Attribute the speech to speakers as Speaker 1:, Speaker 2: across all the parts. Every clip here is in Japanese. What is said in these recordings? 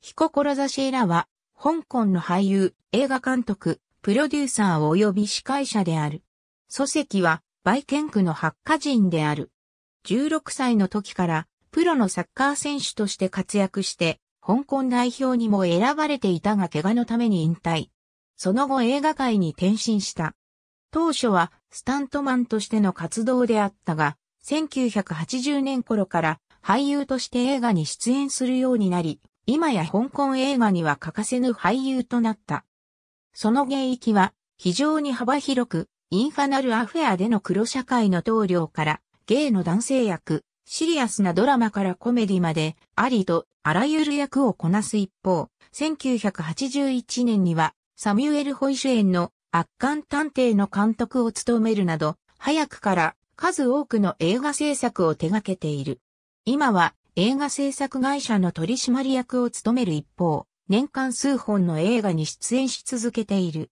Speaker 1: 彦志ラは、香港の俳優、映画監督、プロデューサー及び司会者である。祖籍は、バイケン区の発火人である。16歳の時から、プロのサッカー選手として活躍して、香港代表にも選ばれていたが怪我のために引退。その後映画界に転身した。当初はスタントマンとしての活動であったが、1980年頃から俳優として映画に出演するようになり、今や香港映画には欠かせぬ俳優となった。その現役は非常に幅広く、インファナルアフェアでの黒社会の棟梁から、芸の男性役、シリアスなドラマからコメディまで、ありとあらゆる役をこなす一方、1981年には、サミュエル・ホイシュエンの圧巻探偵の監督を務めるなど、早くから数多くの映画制作を手掛けている。今は映画制作会社の取締役を務める一方、年間数本の映画に出演し続けている。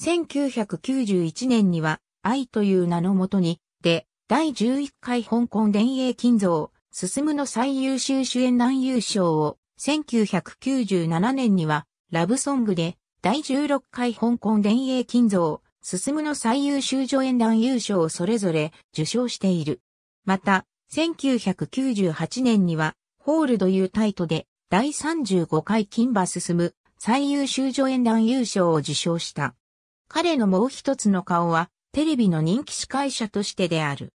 Speaker 1: 1991年には、愛という名のもとに、で、第11回香港電影金像、進むの最優秀主演男優賞を、1997年には、ラブソングで、第16回香港電影金像、進むの最優秀助演男優賞をそれぞれ受賞している。また、1998年には、ホールドいうタイトで、第35回金馬進む最優秀助演男優賞を受賞した。彼のもう一つの顔は、テレビの人気司会者としてである。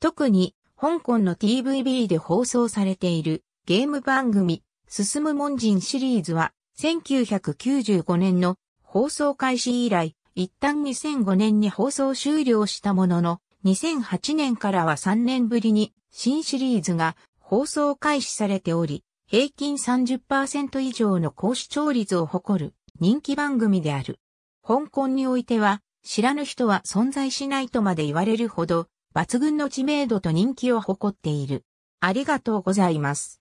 Speaker 1: 特に、香港の TVB で放送されているゲーム番組、進む門人シリーズは、1995年の放送開始以来、一旦2005年に放送終了したものの、2008年からは3年ぶりに新シリーズが放送開始されており、平均30%以上の高視聴率を誇る人気番組である。香港においては知らぬ人は存在しないとまで言われるほど抜群の知名度と人気を誇っている。ありがとうございます。